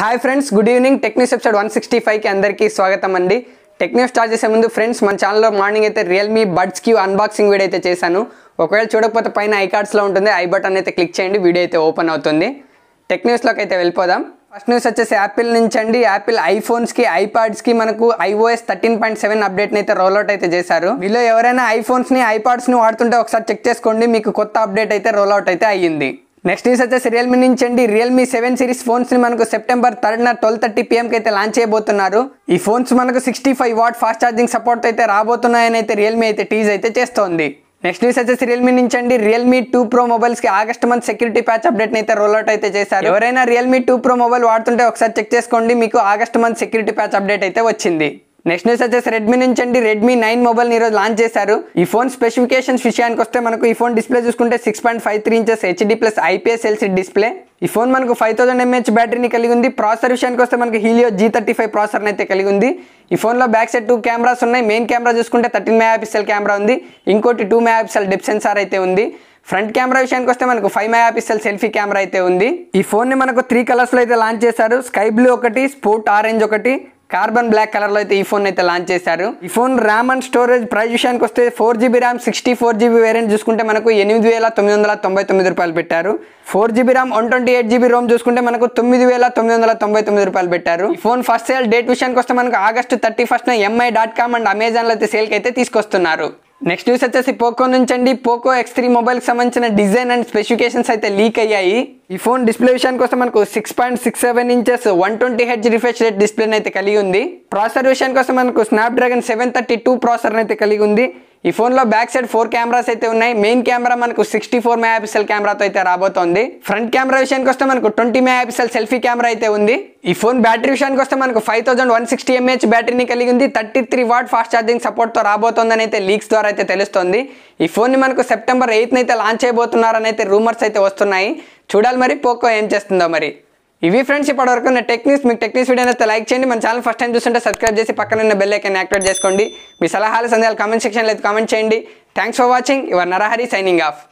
hi friends good evening techniques episode one sixty ఫైవ్కి అందరికీ స్వాగతం అండి టెక్నిక్ స్టార్ట్ చేసే ముందు ఫ్రెండ్స్ మన ఛానల్లో మార్నింగ్ అయితే Realme Buds Q unboxing video అయితే చేశాను ఒకవేళ చూడకపోతే పైన కార్డ్స్లో ఉంటుంది ఐ బటన్ అయితే క్లిక్ చేయండి వీడియో అయితే ఓపెన్ అవుతుంది టెక్ న్యూస్లోకి అయితే వెళ్ళిపోదాం ఫస్ట్ న్యూస్ వచ్చేసి యాపిల్ నుంచి అండి యాపిల్ ఐఫోన్స్కి ఐప్యాడ్స్కి మనకు ఐఓఎస్ థర్టీన్ పాయింట్ సెవెన్ అప్డేట్ని అయితే రోల్అవుట్ అయితే చేశారు మీలో ఎవరైనా ఐఫోన్స్ని ఐపాడ్స్ని వాడుతుంటే ఒకసారి చెక్ చేసుకోండి మీకు కొత్త అప్డేట్ అయితే రోల్అవుట్ అయితే అయ్యింది నెక్స్ట్ న్యూస్ అయితే రియల్మీ నుంచి అండి రియల్మీ సెవెన్ సిరీస్ ఫోన్స్ని మనకు సెప్టెంబర్ థర్డ్ నా ట్వెల్వ్ థర్టీ పిఎంకి అయితే లాంచ్ చేయబోతున్నారు ఈ ఫోన్స్ మనకు sixty five watt fast charging support అయితే రాబోతున్నాయని అయితే రియల్మీ అయితే టీజ్ అయితే చేస్తోంది నెక్స్ట్ న్యూస్ వచ్చేసి రియల్మీ నుంచి అండి రియల్మీ టూ ప్రో మొబైల్స్కి August month security patch update అయితే అవుట్ అయితే చేశారు ఎవరైనా రియల్మీ టూ ప్రో మొబైల్ వాడుతుంటే ఒకసారి చెక్ చేసుకోండి మీకు August month security patch update అయితే వచ్చింది నెక్స్ట్ న్యూస్ వచ్చేసి రెడ్మీ నుంచి అండి రెడ్మీ నైన్ మొబైల్ ఈ ఈరోజు లాంచ్ చేశారు ఈ ఫోన్ స్పెసిఫికేషన్స్ విషయానికి వస్తే మనకు ఈ ఫోన్ డిస్ప్లే చూసుకుంటే six point five three inches HD plus IPS LC display ఈ ఫోన్ మనకు ఫైవ్ థౌసండ్ ఎంహెచ్ బ్యాటరీని కలిగి ఉంది ప్రాసెసర్ విషయానికి వస్తే మనకు హీలియో జీ థర్టీ ఫైవ్ ప్రాసెసర్ని అయితే కలిగి ఉంది ఈ ఫోన్లో బ్యాక్ సైడ్ టూ కెమెరాస్ ఉన్నాయి మెయిన్ కెమెరా చూసుకుంటే థర్టీన్ మెగా పిక్సెల్ కెమెరా ఉంది ఇంకోటి two megapixel depth sensor అయితే ఉంది ఫ్రంట్ కెమెరా విషయానికి వస్తే మనకు five megapixel selfie camera అయితే ఉంది ఈ ఫోన్ని మనకు త్రీ కలర్స్లో అయితే లాంచ్ చేశారు స్కై బ్లూ ఒకటి స్పోర్ట్ ఆరెంజ్ ఒకటి కార్బన్ బ్లాక్ కలర్లో అయితే ఈ ఫోన్ అయితే లాంచ్ చేశారు ఈ phone RAM and storage price విషయానికి వస్తే four GB RAM sixty four GB variant చూసుకుంటే మనకు ఎనిమిది వేల తొమ్మిది వందల తొంభై తొమ్మిది రూపాయలు పెట్టారు four GB RAM one twenty eight GB ROM చూసుకుంటే మనకు తొమ్మిది వేల తొమ్మిది వందల తొంభై తొమ్మిది రూపాయలు పెట్టారు ఫోన్ ఫస్ట్ సేల్ డేట్ విషయానికి వస్తే మనకు August thirty first Mi dot com and అమెజాన్లో అయితే కి అయితే తీసుకొస్తున్నారు నెక్స్ట్ న్యూస్ వచ్చేసి పోకో నుంచి అండి పోకో ఎక్స్ త్రీ మొబైల్కి సంబంధించిన డిజైన్ అండ్ స్పెసిఫికేషన్స్ అయితే లీక్ అయ్యాయి ఈ ఫోన్ డిస్ప్లే విషయానికి కోసం మనకు six point six seven inches one twenty H refresh rate డిస్ప్లేని అయితే కలిగి ఉంది ప్రాసెసర్ విషయానికి కోసం మనకు స్నాప్డ్రాగన్ సెవెన్ థర్టీ టూ ప్రాసెసర్ని అయితే కలిగి ఉంది ఈ ఫోన్లో బ్యాక్ సైడ్ ఫోర్ కెమెరాస్ అయితే ఉన్నాయి మెయిన్ కెమెరా మనకు సిక్స్టీ ఫోర్ మెగాపిక్సెల్ కెమెరాతో అయితే రాబోతోంది ఫ్రంట్ కెమెరా విషయానికి వస్తే మనకు ట్వంటీ మెగాపిక్సెల్ సెల్ఫీ కెమెరా అయితే ఉంది ఈ ఫోన్ బ్యాటరీ విషయానికి వస్తే మనకు five thousand one sixty MH బ్యాటరీని కలిగి ఉంది thirty three watt fast charging సపోర్ట్తో రాబోతోందని అయితే లీక్స్ ద్వారా అయితే తెలుస్తుంది ఈ ఫోన్ని మనకు సెప్టెంబర్ ఎయిత్న అయితే లాంచ్ అయిపోతున్నారని అయితే రూమర్స్ అయితే వస్తున్నాయి చూడాలి మరి పోకో ఏం చేస్తుందో మరి ఇవి ఫ్రెండ్స్ వరకు నా టెక్నిక్స్ మీకు టెక్నిక్స్ వీడియో అయితే లైక్ చేయండి మన ఛానల్ ఫస్ట్ టైం చూస్తుంటే సబ్స్క్రైబ్ చేసి పక్కన బెల్ ఐకన్ యాక్టివేట్ చేసుకోండి మీ సలహాలు సందేహాలు కామెంట్ సెక్షన్లో అయితే కామెంట్ చేయండి thanks for watching your Narahari signing of